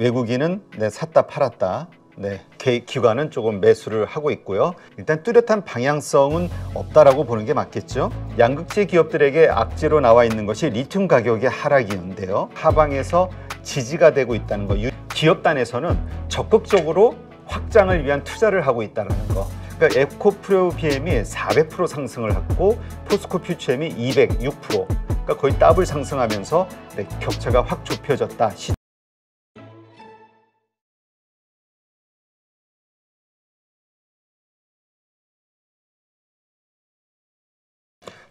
외국인은 네, 샀다 팔았다 네, 기관은 조금 매수를 하고 있고요. 일단 뚜렷한 방향성은 없다라고 보는 게 맞겠죠. 양극재 기업들에게 악재로 나와 있는 것이 리튬 가격의 하락이는데요. 하방에서 지지가 되고 있다는 거. 기업단에서는 적극적으로 확장을 위한 투자를 하고 있다는 거. 그러니까 에코프로비엠이 400% 상승을 했고 포스코 퓨처엠이 206%. 그러니까 거의 더블 상승하면서 네, 격차가 확 좁혀졌다.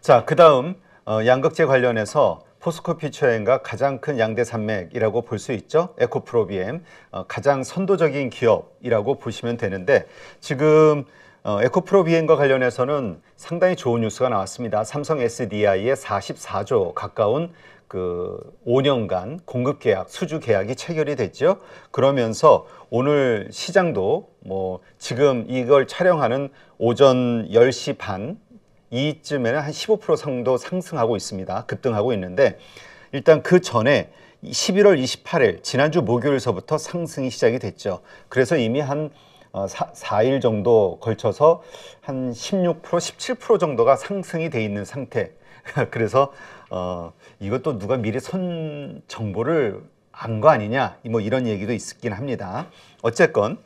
자, 그 다음 어, 양극재 관련해서 포스코 피처엔과 가장 큰 양대 산맥이라고 볼 수 있죠. 에코프로비엠 어, 가장 선도적인 기업이라고 보시면 되는데 지금 어, 에코프로비엠과 관련해서는 상당히 좋은 뉴스가 나왔습니다. 삼성 SDI의 44조 가까운 그 5년간 공급 계약, 수주 계약이 체결이 됐죠. 그러면서 오늘 시장도 뭐 지금 이걸 촬영하는 오전 10시 반 이쯤에는 한 15% 정도 상승하고 있습니다. 급등하고 있는데 일단 그 전에 11월 28일 지난주 목요일서부터 상승이 시작이 됐죠. 그래서 이미 한 4, 어, 일 정도 걸쳐서 한 16%, 17% 정도가 상승이 돼 있는 상태. 그래서 어, 이것도 누가 미리 선 정보를 안 거 아니냐 뭐 이런 얘기도 있긴 합니다. 어쨌건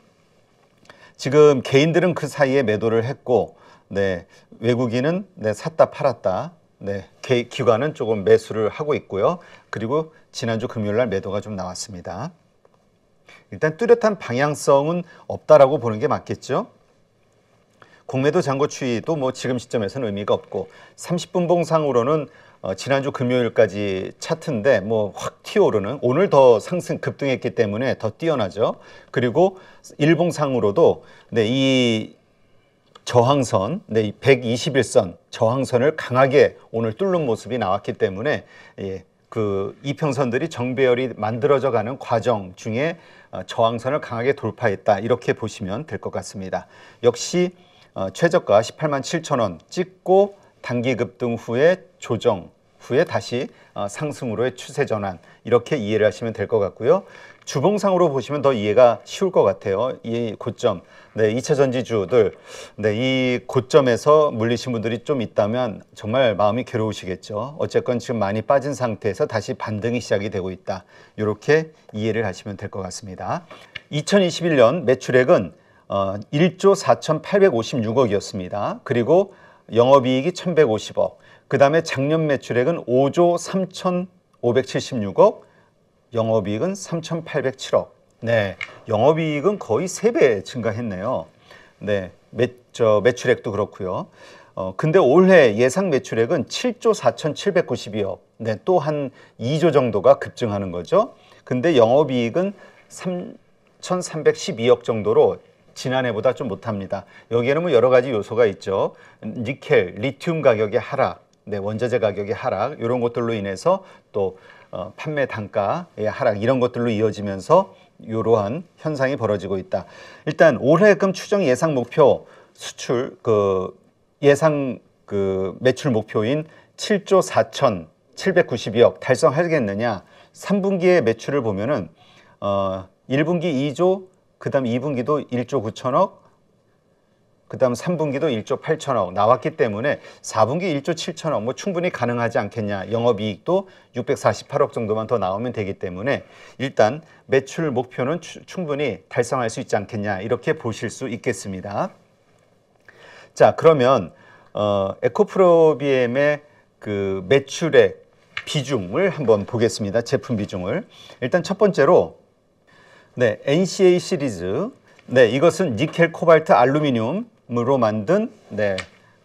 지금 개인들은 그 사이에 매도를 했고 네 외국인은 네, 샀다 팔았다 네, 기관은 조금 매수를 하고 있고요. 그리고 지난주 금요일 날 매도가 좀 나왔습니다. 일단 뚜렷한 방향성은 없다라고 보는 게 맞겠죠. 공매도 잔고 추이도 뭐 지금 시점에서는 의미가 없고 30분 봉상으로는 어, 지난주 금요일까지 차트인데 뭐 확 튀어오르는 오늘 더 상승 급등했기 때문에 더 뛰어나죠. 그리고 일봉상으로도 네, 이 저항선, 네, 121선 저항선을 강하게 오늘 뚫는 모습이 나왔기 때문에 예, 그 이평선들이 정배열이 만들어져 가는 과정 중에 어, 저항선을 강하게 돌파했다 이렇게 보시면 될 것 같습니다. 역시 어, 최저가 18만 7천 원 찍고 단기 급등 후에 조정 후에 다시 어, 상승으로의 추세 전환 이렇게 이해를 하시면 될 것 같고요. 주봉상으로 보시면 더 이해가 쉬울 것 같아요. 이 고점, 네, 이차 전지주들, 네, 이 고점에서 물리신 분들이 좀 있다면 정말 마음이 괴로우시겠죠. 어쨌건 지금 많이 빠진 상태에서 다시 반등이 시작이 되고 있다. 이렇게 이해를 하시면 될 것 같습니다. 2021년 매출액은 1조 어, 4,856억이었습니다. 그리고 영업이익이 1,150억, 그 다음에 작년 매출액은 5조 3,576억, 영업이익은 3,807억. 네, 영업이익은 거의 3배 증가했네요. 네, 매, 저 매출액도 그렇고요. 어, 근데 올해 예상 매출액은 7조 4,792억. 네, 또 한 2조 정도가 급증하는 거죠. 근데 영업이익은 3,312억 정도로 지난해보다 좀 못합니다. 여기에는 뭐 여러 가지 요소가 있죠. 니켈, 리튬 가격의 하락, 네, 원자재 가격의 하락 이런 것들로 인해서 또 어, 판매 단가의 하락 이런 것들로 이어지면서 이러한 현상이 벌어지고 있다. 일단 올해금 추정 예상 목표 수출 그 예상 그 매출 목표인 7조 4천 792억 달성하겠느냐? 3분기의 매출을 보면은 어 1분기 2조 그다음 2분기도 1조 9천억 그다음 3분기도 1조 8천억 나왔기 때문에 4분기 1조 7천억 뭐 충분히 가능하지 않겠냐. 영업 이익도 648억 정도만 더 나오면 되기 때문에 일단 매출 목표는 추, 충분히 달성할 수 있지 않겠냐. 이렇게 보실 수 있겠습니다. 자, 그러면 어 에코프로비엠의 그 매출액 비중을 한번 보겠습니다. 제품 비중을. 일단 첫 번째로 네, NCA 시리즈 네, 이것은 니켈, 코발트, 알루미늄 으로 만든 네,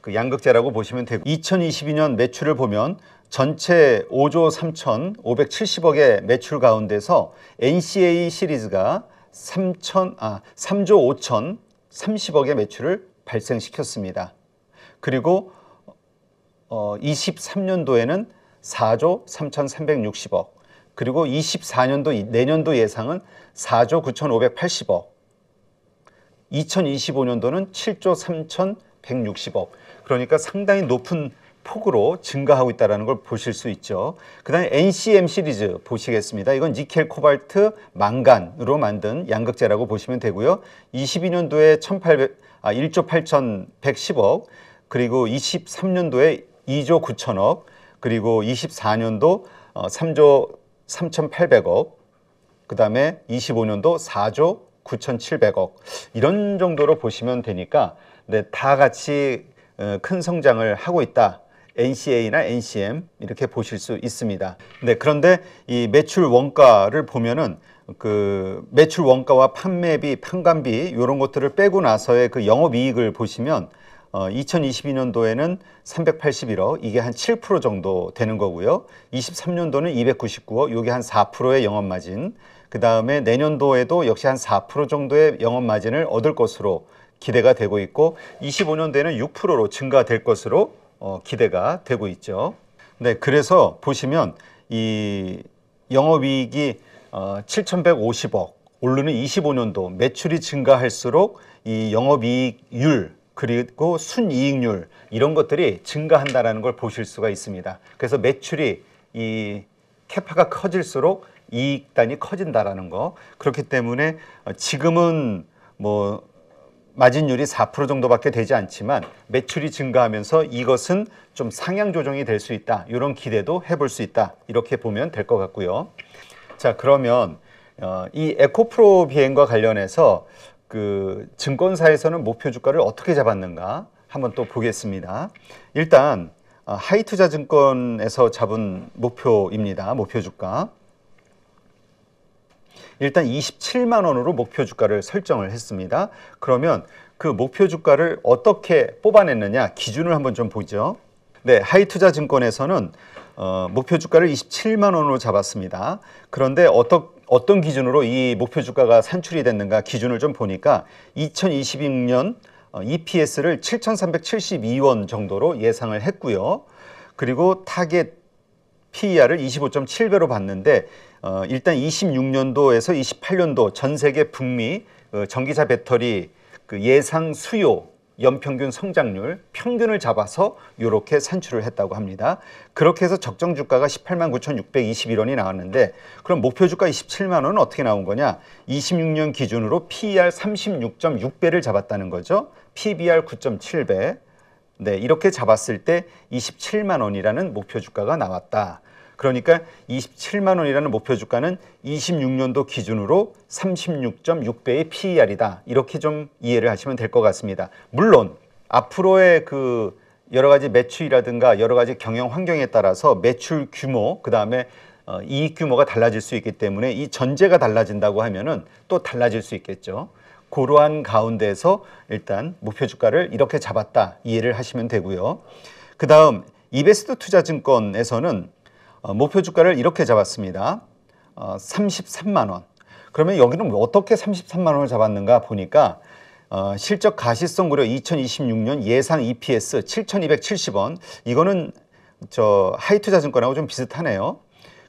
그 양극재라고 보시면 되고 2022년 매출을 보면 전체 5조 3,570억의 매출 가운데서 NCA 시리즈가 3천 아 3조 5 0 30억의 매출을 발생시켰습니다. 그리고 어 23년도에는 4조 3,360억 그리고 24년도 내년도 예상은 4조 9,580억 2025년도는 7조 3,160억. 그러니까 상당히 높은 폭으로 증가하고 있다는 걸 보실 수 있죠. 그 다음에 NCM 시리즈 보시겠습니다. 이건 니켈, 코발트, 망간으로 만든 양극재라고 보시면 되고요. 22년도에 1800, 아, 1조 8,110억, 그리고 23년도에 2조 9천억, 그리고 24년도 3조 어, 3,800억, 그 다음에 25년도 4조 9,700억 이런 정도로 보시면 되니까 네, 다 같이 어, 큰 성장을 하고 있다. NCA나 NCM 이렇게 보실 수 있습니다. 네, 그런데 이 매출 원가를 보면은 그 매출 원가와 판매비, 판관비 이런 것들을 빼고 나서의 그 영업이익을 보시면 어, 2022년도에는 381억 이게 한 7% 정도 되는 거고요. 23년도는 299억 이게 한 4%의 영업마진. 그 다음에 내년도에도 역시 한 4% 정도의 영업 마진을 얻을 것으로 기대가 되고 있고 2 5년대에는 6%로 증가될 것으로 어, 기대가 되고 있죠. 네, 그래서 보시면 이 영업이익이 어, 7,150억 올르는 25년도 매출이 증가할수록 이 영업이익률 그리고 순이익률 이런 것들이 증가한다라는 걸 보실 수가 있습니다. 그래서 매출이 이 캐파가 커질수록 이익단이 커진다라는 거. 그렇기 때문에 어, 지금은 뭐 마진율이 4% 정도밖에 되지 않지만 매출이 증가하면서 이것은 좀 상향 조정이 될 수 있다. 이런 기대도 해볼 수 있다. 이렇게 보면 될 것 같고요. 자 그러면 어, 이 에코프로 비행과 관련해서 그 증권사에서는 목표 주가를 어떻게 잡았는가 한번 또 보겠습니다. 일단 어, 하이투자증권에서 잡은 목표입니다. 목표 주가. 일단 27만 원으로 목표 주가를 설정을 했습니다. 그러면 그 목표 주가를 어떻게 뽑아냈느냐 기준을 한번 좀 보죠. 네, 하이투자증권에서는 어, 목표 주가를 27만 원으로 잡았습니다. 그런데 어떤 어떤 기준으로 이 목표 주가가 산출이 됐는가 기준을 좀 보니까 2026년 EPS를 7,372원 정도로 예상을 했고요. 그리고 타겟 PER을 25.7배로 봤는데 어, 일단 26년도에서 28년도 전 세계 북미 어, 전기차 배터리 그 예상 수요 연평균 성장률 평균을 잡아서 이렇게 산출을 했다고 합니다. 그렇게 해서 적정 주가가 18만 9,621원이 나왔는데 그럼 목표 주가 27만 원은 어떻게 나온 거냐? 26년 기준으로 PER 36.6배를 잡았다는 거죠. PBR 9.7배. 네, 이렇게 잡았을 때 27만 원이라는 목표 주가가 나왔다. 그러니까 27만 원이라는 목표 주가는 26년도 기준으로 36.6배의 PER이다. 이렇게 좀 이해를 하시면 될 것 같습니다. 물론 앞으로의 그 여러 가지 매출이라든가 여러 가지 경영 환경에 따라서 매출 규모, 그다음에 어, 이익 규모가 달라질 수 있기 때문에 이 전제가 달라진다고 하면은 또 달라질 수 있겠죠. 고러한 가운데서 일단 목표 주가를 이렇게 잡았다 이해를 하시면 되고요. 그 다음 이베스트 투자증권에서는 어, 목표 주가를 이렇게 잡았습니다. 33만 어, 원. 그러면 여기는 뭐 어떻게 33만 원을 잡았는가 보니까 어, 실적 가시성 고려 2026년 예상 EPS 7,270원 이거는 저 하이투자증권하고 좀 비슷하네요.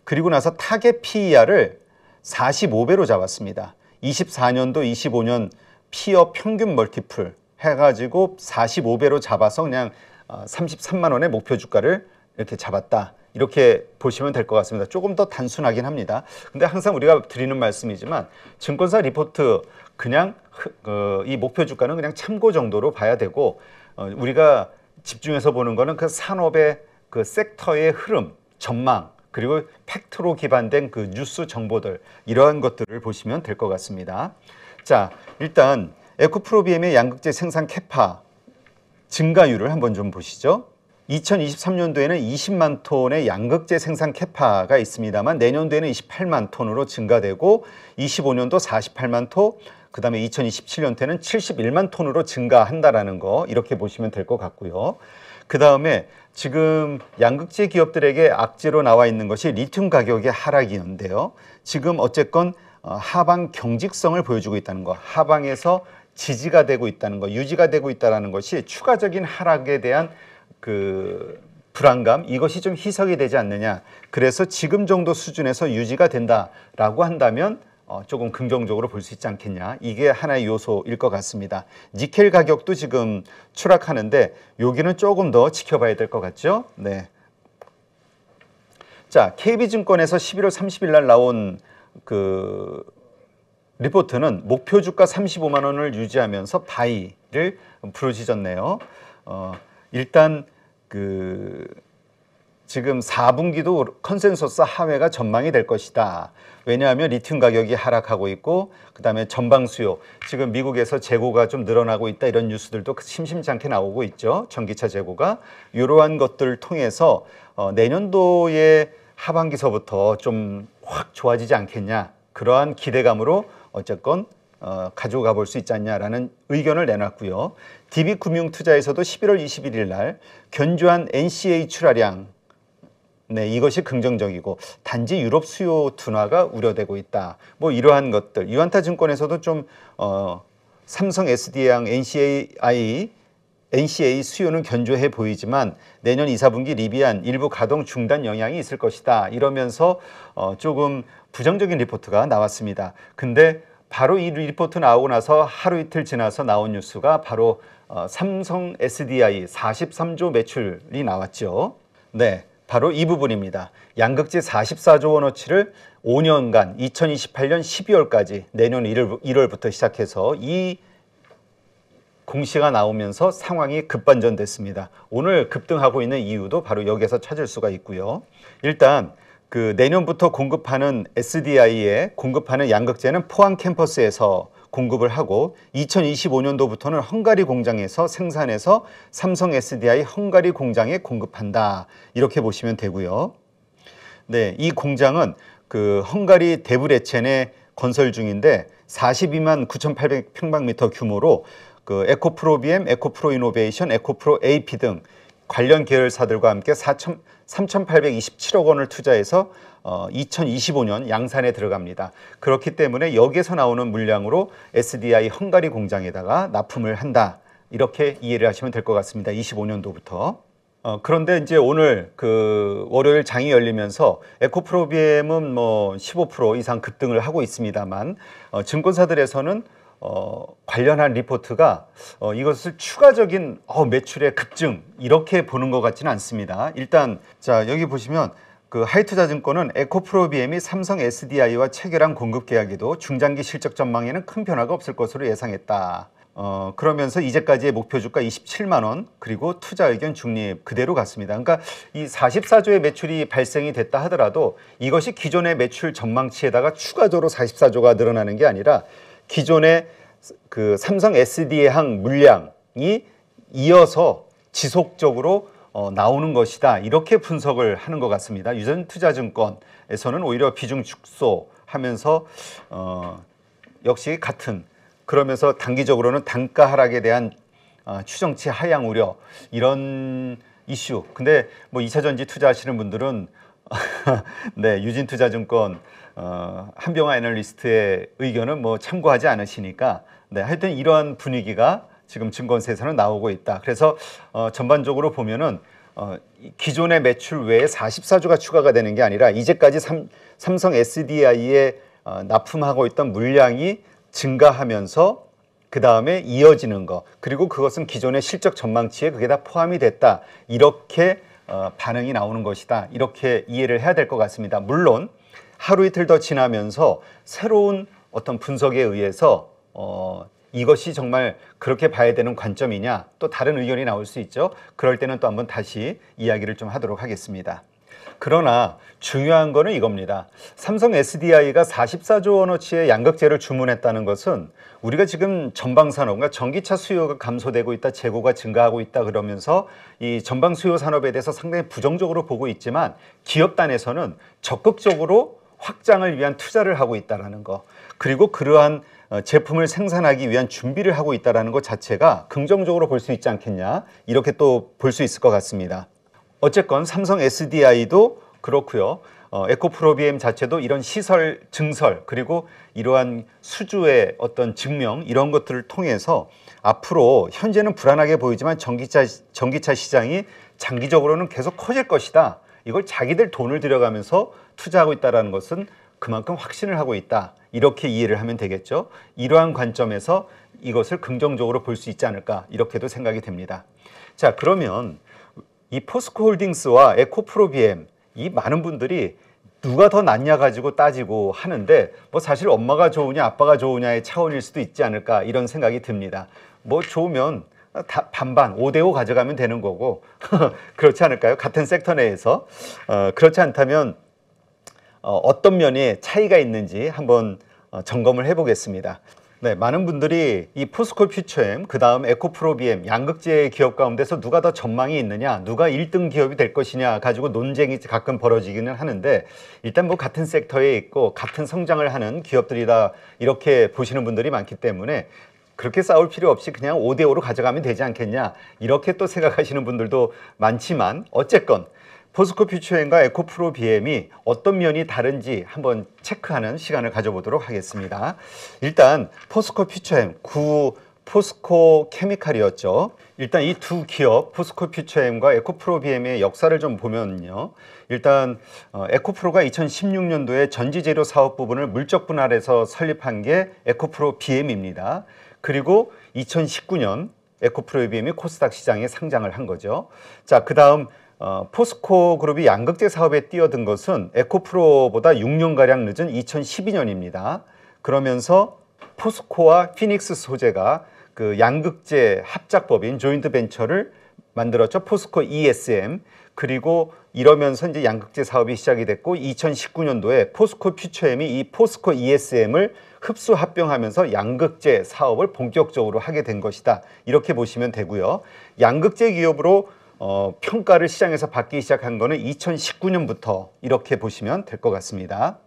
그리고 나서 타겟 PER을 45배로 잡았습니다. 24년도 25년 피어 평균 멀티플 해가지고 45배로 잡아서 그냥 33만 어, 원의 목표 주가를 이렇게 잡았다. 이렇게 보시면 될 것 같습니다. 조금 더 단순하긴 합니다. 근데 항상 우리가 드리는 말씀이지만 증권사 리포트 그냥 어, 이 목표 주가는 그냥 참고 정도로 봐야 되고 어, 우리가 집중해서 보는 거는 그 산업의 그 섹터의 흐름, 전망 그리고 팩트로 기반된 그 뉴스 정보들 이러한 것들을 보시면 될 것 같습니다. 자, 일단 에코프로비엠의 양극재 생산 캐파 증가율을 한번 좀 보시죠. 2023년도에는 20만 톤의 양극재 생산 캐파가 있습니다만 내년도에는 28만 톤으로 증가되고 25년도 48만 톤, 그 다음에 2027년 때는 71만 톤으로 증가한다라는 거 이렇게 보시면 될 것 같고요. 그 다음에 지금 양극재 기업들에게 악재로 나와 있는 것이 리튬 가격의 하락이었는데요. 지금 어쨌건 어, 하방 경직성을 보여주고 있다는 거, 하방에서 지지가 되고 있다는 거, 유지가 되고 있다는 것이 추가적인 하락에 대한 그 불안감 이것이 좀 희석이 되지 않느냐. 그래서 지금 정도 수준에서 유지가 된다라고 한다면 어, 조금 긍정적으로 볼 수 있지 않겠냐. 이게 하나의 요소일 것 같습니다. 니켈 가격도 지금 추락하는데 여기는 조금 더 지켜봐야 될 것 같죠. 네. 자, KB증권에서 11월 30일 날 나온 그 리포트는 목표 주가 35만 원을 유지하면서 바이를 부르짖었네요. 어, 일단 그 지금 4분기도 컨센서스 하회가 전망이 될 것이다. 왜냐하면 리튬 가격이 하락하고 있고 그다음에 전방 수요 지금 미국에서 재고가 좀 늘어나고 있다 이런 뉴스들도 심심찮게 나오고 있죠. 전기차 재고가 이러한 것들을 통해서 어, 내년도에 하반기서부터 좀 확 좋아지지 않겠냐 그러한 기대감으로 어쨌건 어, 가져가 볼 수 있지 않냐라는 의견을 내놨고요. DB금융투자에서도 11월 21일 날 견조한 NCA 출하량 네, 이것이 긍정적이고 단지 유럽 수요 둔화가 우려되고 있다. 뭐 이러한 것들. 유한타 증권에서도 좀 어, 삼성 SD양 NCAI NCA 수요는 견조해 보이지만 내년 2, 4분기 리비안 일부 가동 중단 영향이 있을 것이다. 이러면서 어, 조금 부정적인 리포트가 나왔습니다. 근데 바로 이 리포트 나오고 나서 하루 이틀 지나서 나온 뉴스가 바로 어, 삼성 SDI 43조 매출이 나왔죠. 네, 바로 이 부분입니다. 양극재 44조 원어치를 5년간 2028년 12월까지 내년 1월, 1월부터 시작해서 이 공시가 나오면서 상황이 급반전됐습니다. 오늘 급등하고 있는 이유도 바로 여기에서 찾을 수가 있고요. 일단 그 내년부터 공급하는 SDI에 공급하는 양극재는 포항 캠퍼스에서 공급을 하고 2025년도부터는 헝가리 공장에서 생산해서 삼성 SDI 헝가리 공장에 공급한다. 이렇게 보시면 되고요. 네, 이 공장은 그 헝가리 대브레첸에 건설 중인데 42만 9,800평방미터 규모로 그 에코프로비엠, 에코프로 이노베이션, 에코프로 AP 등 관련 계열사들과 함께 4천, 3,827억 원을 투자해서 2025년 어, 양산에 들어갑니다. 그렇기 때문에 여기에서 나오는 물량으로 SDI 헝가리 공장에다가 납품을 한다. 이렇게 이해를 하시면 될 것 같습니다. 25년도부터. 어, 그런데 이제 오늘 그 월요일 장이 열리면서 에코프로비엠은 뭐 15% 이상 급등을 하고 있습니다만 어, 증권사들에서는 어, 관련한 리포트가 어, 이것을 추가적인 어, 매출의 급증 이렇게 보는 것 같지는 않습니다. 일단 자 여기 보시면 그 하이투자증권은 에코프로비엠이 삼성 SDI와 체결한 공급 계약에도 중장기 실적 전망에는 큰 변화가 없을 것으로 예상했다. 어, 그러면서 이제까지의 목표 주가 27만 원 그리고 투자 의견 중립 그대로 갔습니다. 그러니까 이 44조의 매출이 발생이 됐다 하더라도 이것이 기존의 매출 전망치에다가 추가적으로 44조가 늘어나는 게 아니라 기존의 그 삼성 SD의 항 물량이 이어서 지속적으로 어, 나오는 것이다 이렇게 분석을 하는 것 같습니다. 유전투자증권에서는 오히려 비중 축소하면서 어, 역시 같은 그러면서 단기적으로는 단가 하락에 대한 어, 추정치 하향 우려 이런 이슈. 근데 뭐 2차전지 투자하시는 분들은 네 유진투자증권 어, 한병화 애널리스트의 의견은 뭐 참고하지 않으시니까 네 하여튼 이러한 분위기가 지금 증권세에서는 나오고 있다. 그래서 어, 전반적으로 보면은 어, 기존의 매출 외에 44주가 추가가 되는 게 아니라 이제까지 삼, 삼성 SDI에 어, 납품하고 있던 물량이 증가하면서 그 다음에 이어지는 거 그리고 그것은 기존의 실적 전망치에 그게 다 포함이 됐다 이렇게 어, 반응이 나오는 것이다 이렇게 이해를 해야 될 것 같습니다 물론 하루 이틀 더 지나면서 새로운 어떤 분석에 의해서 어, 이것이 정말 그렇게 봐야 되는 관점이냐 또 다른 의견이 나올 수 있죠. 그럴 때는 또 한번 다시 이야기를 좀 하도록 하겠습니다. 그러나 중요한 거는 이겁니다. 삼성 SDI가 44조 원어치의 양극재를 주문했다는 것은 우리가 지금 전방 산업, 그 전기차 수요가 감소되고 있다, 재고가 증가하고 있다 그러면서 이 전방 수요 산업에 대해서 상당히 부정적으로 보고 있지만 기업 단에서는 적극적으로 확장을 위한 투자를 하고 있다라는 거. 그리고 그러한 어, 제품을 생산하기 위한 준비를 하고 있다는 것 자체가 긍정적으로 볼 수 있지 않겠냐 이렇게 또 볼 수 있을 것 같습니다. 어쨌건 삼성 SDI도 그렇고요. 어, 에코프로비엠 자체도 이런 시설 증설 그리고 이러한 수주의 어떤 증명 이런 것들을 통해서 앞으로 현재는 불안하게 보이지만 전기차, 전기차 시장이 장기적으로는 계속 커질 것이다. 이걸 자기들 돈을 들여가면서 투자하고 있다는 것은 그만큼 확신을 하고 있다. 이렇게 이해를 하면 되겠죠. 이러한 관점에서 이것을 긍정적으로 볼 수 있지 않을까 이렇게도 생각이 됩니다. 자 그러면 이 포스코 홀딩스와 에코프로비엠 이 많은 분들이 누가 더 낫냐 가지고 따지고 하는데 뭐 사실 엄마가 좋으냐 아빠가 좋으냐의 차원일 수도 있지 않을까 이런 생각이 듭니다. 뭐 좋으면 다 반반 5대5 가져가면 되는 거고 그렇지 않을까요? 같은 섹터 내에서 어, 그렇지 않다면 어, 어떤 면에 차이가 있는지 한번 어, 점검을 해보겠습니다. 네, 많은 분들이 이 포스코 퓨처엠, 그 다음 에코프로 비엠, 양극재 기업 가운데서 누가 더 전망이 있느냐, 누가 1등 기업이 될 것이냐 가지고 논쟁이 가끔 벌어지기는 하는데 일단 뭐 같은 섹터에 있고 같은 성장을 하는 기업들이다 이렇게 보시는 분들이 많기 때문에 그렇게 싸울 필요 없이 그냥 5대5로 가져가면 되지 않겠냐 이렇게 또 생각하시는 분들도 많지만 어쨌건 포스코 퓨처엔과 에코프로 BM이 어떤 면이 다른지 한번 체크하는 시간을 가져보도록 하겠습니다. 일단 포스코 퓨처엠 구 포스코 케미칼이었죠. 일단 이 두 기업 포스코 퓨처엠과 에코프로 BM의 역사를 좀 보면요. 일단 어, 에코프로가 2016년도에 전지재료 사업 부분을 물적 분할해서 설립한 게 에코프로 BM입니다. 그리고 2019년 에코프로 BM이 코스닥 시장에 상장을 한 거죠. 자, 그다음 어, 포스코 그룹이 양극재 사업에 뛰어든 것은 에코프로보다 6년가량 늦은 2012년입니다. 그러면서 포스코와 피닉스 소재가 그 양극재 합작법인 조인트 벤처를 만들었죠. 포스코 ESM. 그리고 이러면서 이제 양극재 사업이 시작이 됐고 2019년도에 포스코 퓨처엠이 이 포스코 ESM을 흡수 합병하면서 양극재 사업을 본격적으로 하게 된 것이다. 이렇게 보시면 되고요. 양극재 기업으로 어, 평가를 시장에서 받기 시작한 거는 2019년부터 이렇게 보시면 될 것 같습니다.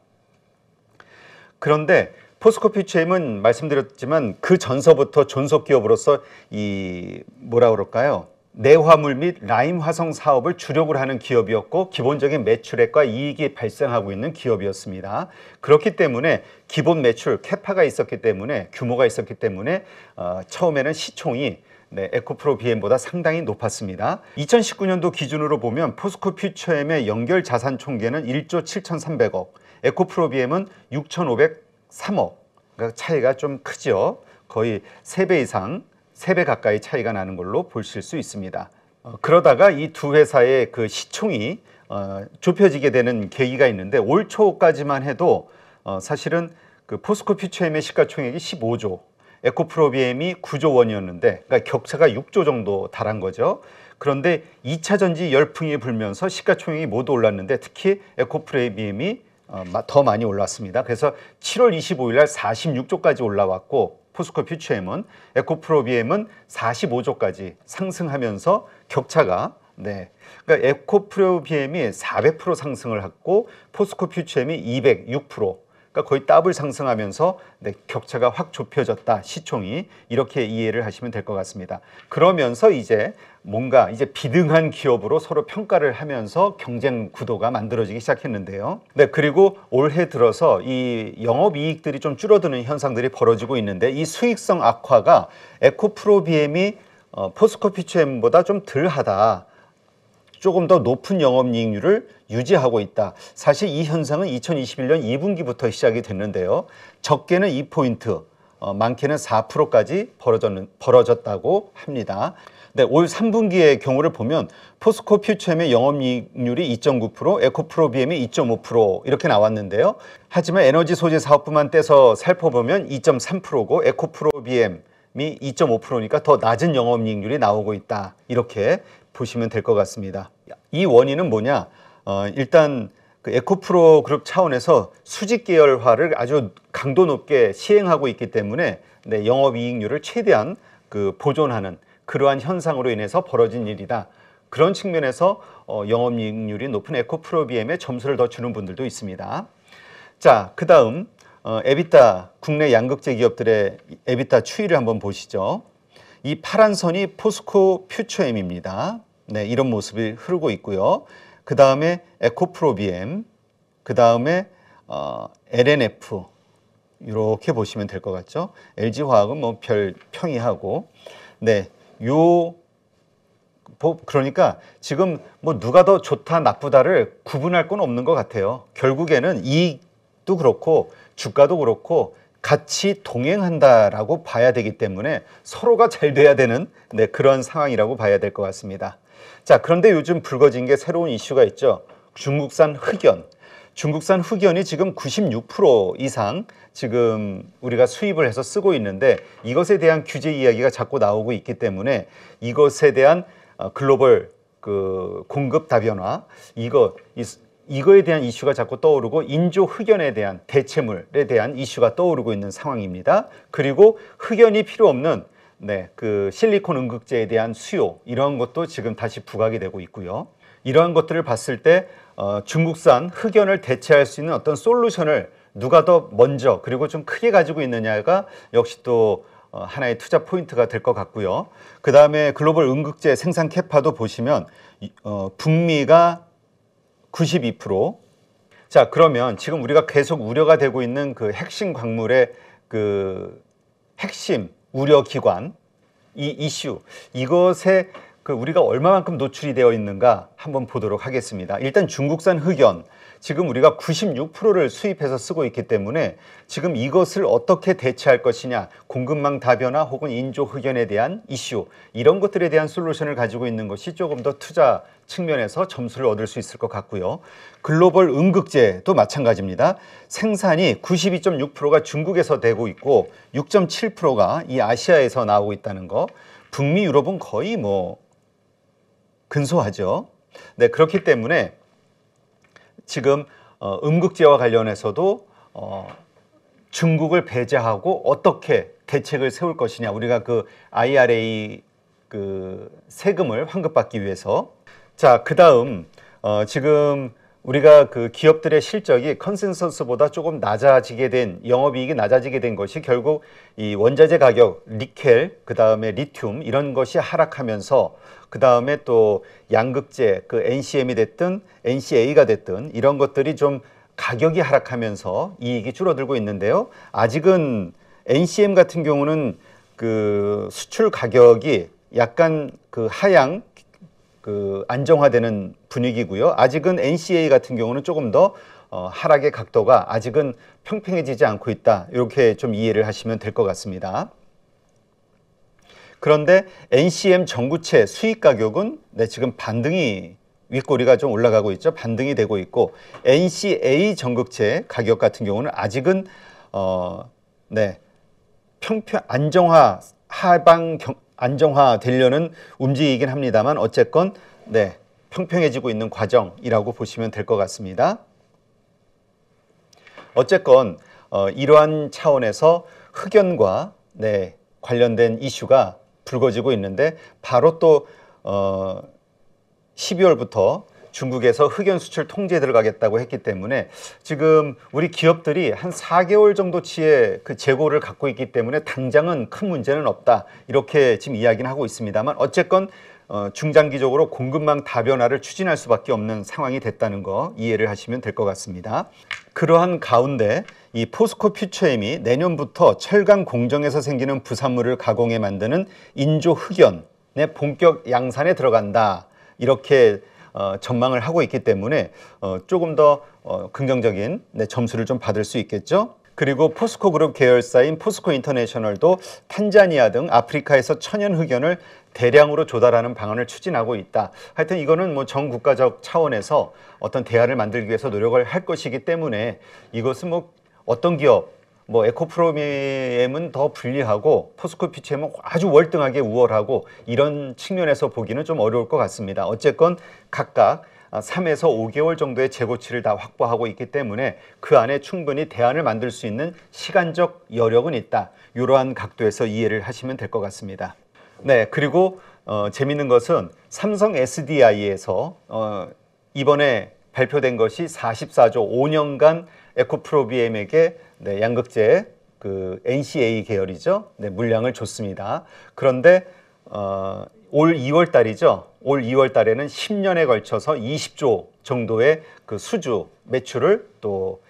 그런데 포스코 피처엠은 말씀드렸지만 그 전서부터 존속 기업으로서 이 뭐라 그럴까요? 내화물 및 라임 화성 사업을 주력으로 하는 기업이었고 기본적인 매출액과 이익이 발생하고 있는 기업이었습니다. 그렇기 때문에 기본 매출 캐파가 있었기 때문에 규모가 있었기 때문에 어, 처음에는 시총이 네, 에코프로 BM보다 상당히 높았습니다. 2019년도 기준으로 보면 포스코 퓨처엠의 연결 자산 총계는 1조 7,300억, 에코프로 BM은 6,503억. 그러니까 차이가 좀 크죠. 거의 3배 이상, 3배 가까이 차이가 나는 걸로 보실 수 있습니다. 어, 그러다가 이 두 회사의 그 시총이 어, 좁혀지게 되는 계기가 있는데 올 초까지만 해도 어, 사실은 그 포스코 퓨처엠의 시가총액이 15조, 에코프로비엠이 9조 원이었는데 그러니까 격차가 6조 정도 달한 거죠. 그런데 2차 전지 열풍이 불면서 시가총액이 모두 올랐는데 특히 에코프로비엠이 어, 더 많이 올랐습니다. 그래서 7월 25일 날 46조까지 올라왔고 포스코 퓨처엠은 에코프로비엠은 45조까지 상승하면서 격차가 네. 그러니까 에코프로비엠이 400% 상승을 했고 포스코 퓨처엠이 206% 그러니까 거의 더블 상승하면서 네, 격차가 확 좁혀졌다. 시총이 이렇게 이해를 하시면 될 것 같습니다. 그러면서 이제 뭔가 이제 비등한 기업으로 서로 평가를 하면서 경쟁 구도가 만들어지기 시작했는데요. 네, 그리고 올해 들어서 이 영업 이익들이 좀 줄어드는 현상들이 벌어지고 있는데 이 수익성 악화가 에코프로비엠이 어, 포스코피치엠보다좀 덜하다. 조금 더 높은 영업이익률을 유지하고 있다. 사실 이 현상은 2021년 2분기부터 시작이 됐는데요. 적게는 2포인트, 어, 많게는 4%까지 벌어졌 벌어졌다고 합니다. 네, 올 3분기의 경우를 보면 포스코 퓨처엠의 영업이익률이 2.9%, 에코프로비엠이 2.5% 이렇게 나왔는데요. 하지만 에너지 소재 사업부만 떼서 살펴보면 2.3%고 에코프로비엠이 2.5%니까 더 낮은 영업이익률이 나오고 있다. 이렇게 보시면 될 것 같습니다. 이 원인은 뭐냐? 어, 일단 그 에코프로 그룹 차원에서 수직 계열화를 아주 강도 높게 시행하고 있기 때문에 네, 영업이익률을 최대한 그 보존하는 그러한 현상으로 인해서 벌어진 일이다. 그런 측면에서 어, 영업이익률이 높은 에코프로비엠에 점수를 더 주는 분들도 있습니다. 자, 그 다음 어, 에비타 국내 양극재 기업들의 에비타 추이를 한번 보시죠. 이 파란 선이 포스코 퓨처엠입니다. 네, 이런 모습이 흐르고 있고요. 그 다음에 에코프로비엠, 그 다음에 어, LNF 이렇게 보시면 될 것 같죠. LG 화학은 뭐 별 평이하고 네, 요 그러니까 지금 뭐 누가 더 좋다 나쁘다를 구분할 건 없는 것 같아요. 결국에는 이익도 그렇고 주가도 그렇고 같이 동행한다라고 봐야 되기 때문에 서로가 잘 돼야 되는 네, 그런 상황이라고 봐야 될 것 같습니다. 자, 그런데 요즘 불거진 게 새로운 이슈가 있죠. 중국산 흑연. 중국산 흑연이 지금 96% 이상 지금 우리가 수입을 해서 쓰고 있는데 이것에 대한 규제 이야기가 자꾸 나오고 있기 때문에 이것에 대한 어, 글로벌 그 공급 다변화 이거 이거에 대한 이슈가 자꾸 떠오르고 인조 흑연에 대한 대체물에 대한 이슈가 떠오르고 있는 상황입니다. 그리고 흑연이 필요 없는 네, 그 실리콘 응극재에 대한 수요 이런 것도 지금 다시 부각이 되고 있고요. 이러한 것들을 봤을 때 어, 중국산 흑연을 대체할 수 있는 어떤 솔루션을 누가 더 먼저 그리고 좀 크게 가지고 있느냐가 역시 또 어, 하나의 투자 포인트가 될 것 같고요. 그 다음에 글로벌 응극제 생산 캐파도 보시면 어, 북미가 92%. 자 그러면 지금 우리가 계속 우려가 되고 있는 그 핵심 광물의 그 핵심 우려기관, 이 이슈, 이것에 그 우리가 얼마만큼 노출이 되어 있는가 한번 보도록 하겠습니다. 일단 중국산 흑연, 지금 우리가 96%를 수입해서 쓰고 있기 때문에 지금 이것을 어떻게 대체할 것이냐 공급망 다변화 혹은 인조 흑연에 대한 이슈 이런 것들에 대한 솔루션을 가지고 있는 것이 조금 더 투자 측면에서 점수를 얻을 수 있을 것 같고요. 글로벌 음극재도 마찬가지입니다. 생산이 92.6%가 중국에서 되고 있고 6.7%가 이 아시아에서 나오고 있다는 거. 북미 유럽은 거의 뭐 근소하죠. 네, 그렇기 때문에 지금 어, 음극제와 관련해서도 어, 중국을 배제하고 어떻게 대책을 세울 것이냐 우리가 그 IRA 그 세금을 환급받기 위해서 자그 다음 어, 지금 우리가 그 기업들의 실적이 컨센서스보다 조금 낮아지게 된 영업이익이 낮아지게 된 것이 결국 이 원자재 가격 니켈 그 다음에 리튬 이런 것이 하락하면서 그 다음에 또 양극재 그 NCM이 됐든 NCA가 됐든 이런 것들이 좀 가격이 하락하면서 이익이 줄어들고 있는데요. 아직은 NCM 같은 경우는 그 수출 가격이 약간 그 하향 그 안정화되는 분위기고요. 아직은 NCA 같은 경우는 조금 더 어, 하락의 각도가 아직은 평평해지지 않고 있다. 이렇게 좀 이해를 하시면 될 것 같습니다. 그런데 NCM 전구체 수익 가격은 네, 지금 반등이 윗꼬리가 좀 올라가고 있죠. 반등이 되고 있고 NCA 전극체 가격 같은 경우는 아직은 어, 네, 평평 안정화 하방 경, 안정화되려는 움직이긴 합니다만 어쨌건 네, 평평해지고 있는 과정이라고 보시면 될 것 같습니다. 어쨌건 어, 이러한 차원에서 흑연과 네, 관련된 이슈가 불거지고 있는데 바로 또 어, 12월부터 중국에서 흑연 수출 통제에 들어가겠다고 했기 때문에 지금 우리 기업들이 한 4개월 정도치의 그 재고를 갖고 있기 때문에 당장은 큰 문제는 없다. 이렇게 지금 이야기는 하고 있습니다만 어쨌건 어, 중장기적으로 공급망 다변화를 추진할 수밖에 없는 상황이 됐다는 거 이해를 하시면 될 것 같습니다. 그러한 가운데 이 포스코 퓨처엠이 내년부터 철강 공정에서 생기는 부산물을 가공해 만드는 인조 흑연의 본격 양산에 들어간다. 이렇게 어, 전망을 하고 있기 때문에 어, 조금 더 어, 긍정적인 네, 점수를 좀 받을 수 있겠죠. 그리고 포스코 그룹 계열사인 포스코 인터내셔널도 탄자니아 등 아프리카에서 천연 흑연을 대량으로 조달하는 방안을 추진하고 있다. 하여튼 이거는 뭐 전 국가적 차원에서 어떤 대안을 만들기 위해서 노력을 할 것이기 때문에 이것은 뭐 어떤 기업 뭐 에코프로미엠은 더 불리하고 포스코피치엠은 아주 월등하게 우월하고 이런 측면에서 보기는 좀 어려울 것 같습니다. 어쨌건 각각 3에서 5개월 정도의 재고치를 다 확보하고 있기 때문에 그 안에 충분히 대안을 만들 수 있는 시간적 여력은 있다. 이러한 각도에서 이해를 하시면 될 것 같습니다. 네, 그리고 어, 재밌는 것은 삼성 SDI에서 어, 이번에 발표된 것이 44조 5년간 에코프로비엠에게 네, 양극재 그 NCA 계열이죠. 네, 물량을 줬습니다. 그런데 어, 올 2월 달이죠. 올 2월 달에는 10년에 걸쳐서 20조 정도의 그 수주 매출을 또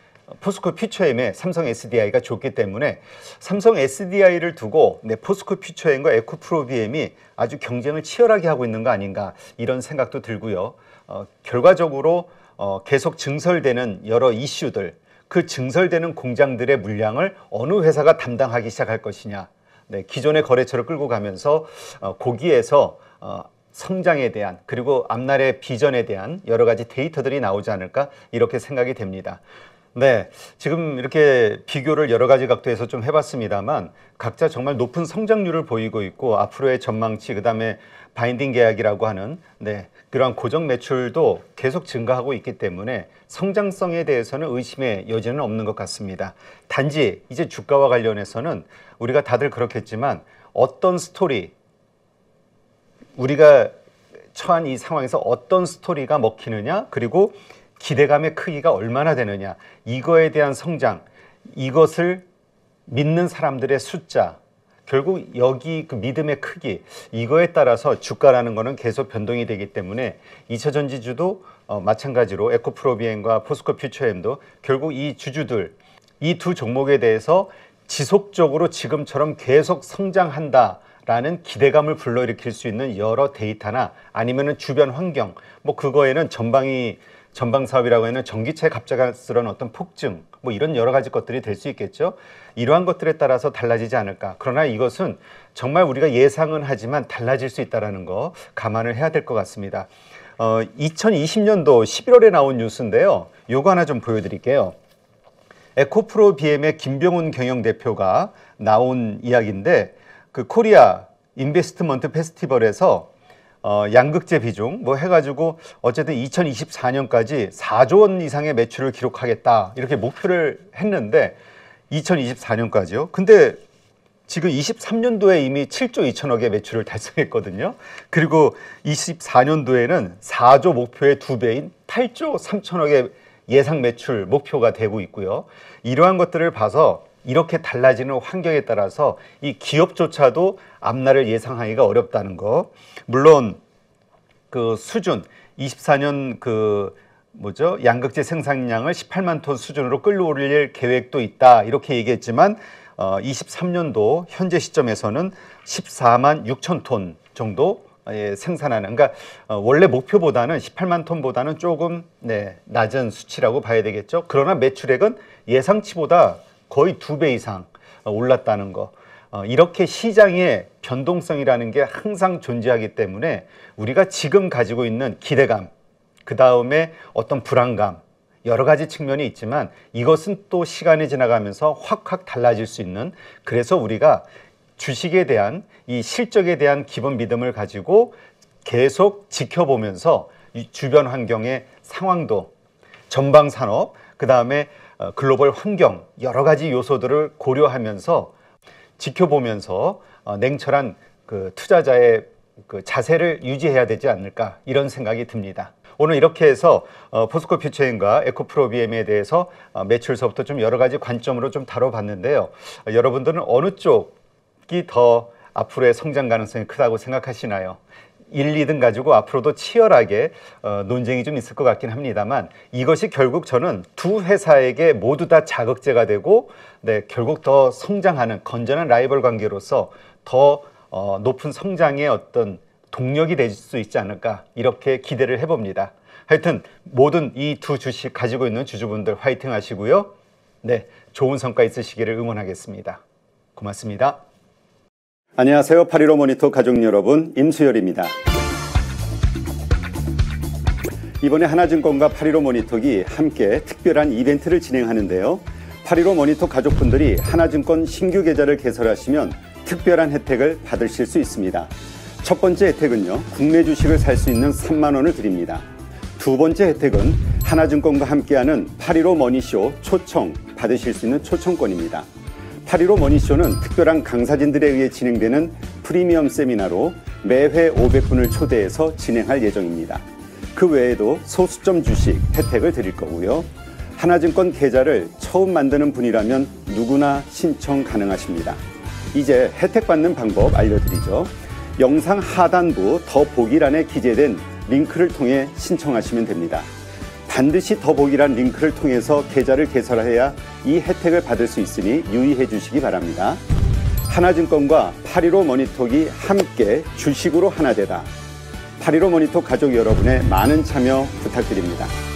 포스코 퓨처엠에 삼성 SDI가 줬기 때문에 삼성 SDI를 두고 네, 포스코 퓨처엠과 에코프로비엠이 아주 경쟁을 치열하게 하고 있는 거 아닌가 이런 생각도 들고요. 어, 결과적으로 어, 계속 증설되는 여러 이슈들 그 증설되는 공장들의 물량을 어느 회사가 담당하기 시작할 것이냐. 네, 기존의 거래처를 끌고 가면서 어, 고기에서 어, 성장에 대한 그리고 앞날의 비전에 대한 여러 가지 데이터들이 나오지 않을까 이렇게 생각이 됩니다. 네, 지금 이렇게 비교를 여러 가지 각도에서 좀 해봤습니다만 각자 정말 높은 성장률을 보이고 있고 앞으로의 전망치 그다음에 바인딩 계약이라고 하는 네, 그러한 고정 매출도 계속 증가하고 있기 때문에 성장성에 대해서는 의심의 여지는 없는 것 같습니다. 단지 이제 주가와 관련해서는 우리가 다들 그렇겠지만 어떤 스토리 우리가 처한 이 상황에서 어떤 스토리가 먹히느냐 그리고 기대감의 크기가 얼마나 되느냐 이거에 대한 성장 이것을 믿는 사람들의 숫자 결국 여기 그 믿음의 크기 이거에 따라서 주가라는 거는 계속 변동이 되기 때문에 2차 전지주도 어, 마찬가지로 에코프로비엠과 포스코 퓨처엠도 결국 이 주주들 이 두 종목에 대해서 지속적으로 지금처럼 계속 성장한다. 라는 기대감을 불러일으킬 수 있는 여러 데이터나 아니면은 주변 환경 뭐 그거에는 전방위 전방사업이라고 하는 전기차에 갑작스런 어떤 폭증 뭐 이런 여러 가지 것들이 될 수 있겠죠. 이러한 것들에 따라서 달라지지 않을까. 그러나 이것은 정말 우리가 예상은 하지만 달라질 수 있다라는 거 감안을 해야 될 것 같습니다. 어, 2020년도 11월에 나온 뉴스인데요. 요거 하나 좀 보여드릴게요. 에코프로 BM의 김병훈 경영대표가 나온 이야기인데 그 코리아 인베스트먼트 페스티벌에서 어, 양극재 비중 뭐 해가지고 어쨌든 2024년까지 4조 원 이상의 매출을 기록하겠다 이렇게 목표를 했는데 2024년까지요. 근데 지금 23년도에 이미 7조 2천억의 매출을 달성했거든요. 그리고 24년도에는 4조 목표의 두 배인 8조 3천억의 예상 매출 목표가 되고 있고요. 이러한 것들을 봐서 이렇게 달라지는 환경에 따라서 이 기업조차도 앞날을 예상하기가 어렵다는 거. 물론 그 수준 24년 그 뭐죠? 양극재 생산량을 18만 톤 수준으로 끌어올릴 계획도 있다. 이렇게 얘기했지만 어 23년도 현재 시점에서는 14만 6천 톤 정도 예, 생산하는 그러니까 어, 원래 목표보다는 18만 톤보다는 조금 네, 낮은 수치라고 봐야 되겠죠. 그러나 매출액은 예상치보다 거의 두 배 이상 어, 올랐다는 거. 어, 이렇게 시장의 변동성이라는 게 항상 존재하기 때문에 우리가 지금 가지고 있는 기대감, 그 다음에 어떤 불안감, 여러 가지 측면이 있지만 이것은 또 시간이 지나가면서 확확 달라질 수 있는 그래서 우리가 주식에 대한 이 실적에 대한 기본 믿음을 가지고 계속 지켜보면서 주변 환경의 상황도 전방 산업, 그 다음에 어, 글로벌 환경 여러 가지 요소들을 고려하면서 지켜보면서 어, 냉철한 그 투자자의 그 자세를 유지해야 되지 않을까 이런 생각이 듭니다. 오늘 이렇게 해서 어, 포스코 퓨처인과 에코프로비엠에 대해서 매출서부터 좀 여러 가지 관점으로 좀 다뤄봤는데요. 여러분들은 어느 쪽이 더 앞으로의 성장 가능성이 크다고 생각하시나요? 1, 2등 가지고 앞으로도 치열하게 어, 논쟁이 좀 있을 것 같긴 합니다만 이것이 결국 저는 두 회사에게 모두 다 자극제가 되고 네, 결국 더 성장하는 건전한 라이벌 관계로서 더 어, 높은 성장의 어떤 동력이 될 수 있지 않을까 이렇게 기대를 해봅니다. 하여튼 모든 이 두 주식 가지고 있는 주주분들 화이팅 하시고요. 네, 좋은 성과 있으시기를 응원하겠습니다. 고맙습니다. 안녕하세요. 파리로 모니터 가족 여러분, 임수열입니다. 이번에 하나증권과 파리로 모니터기 함께 특별한 이벤트를 진행하는데요. 파리로 모니터 가족분들이 하나증권 신규 계좌를 개설하시면 특별한 혜택을 받으실 수 있습니다. 첫 번째 혜택은요, 국내 주식을 살 수 있는 3만원을 드립니다. 두 번째 혜택은 하나증권과 함께하는 파리로 머니쇼 초청 받으실 수 있는 초청권입니다. 파리로 머니쇼는 특별한 강사진들에 의해 진행되는 프리미엄 세미나로 매회 500분을 초대해서 진행할 예정입니다. 그 외에도 소수점 주식 혜택을 드릴 거고요. 하나증권 계좌를 처음 만드는 분이라면 누구나 신청 가능하십니다. 이제 혜택 받는 방법 알려드리죠. 영상 하단부 더 보기란에 기재된 링크를 통해 신청하시면 됩니다. 반드시 더보기란 링크를 통해서 계좌를 개설해야 이 혜택을 받을 수 있으니 유의해 주시기 바랍니다. 하나증권과 815 머니톡이 함께 주식으로 하나 되다. 815 머니톡 가족 여러분의 많은 참여 부탁드립니다.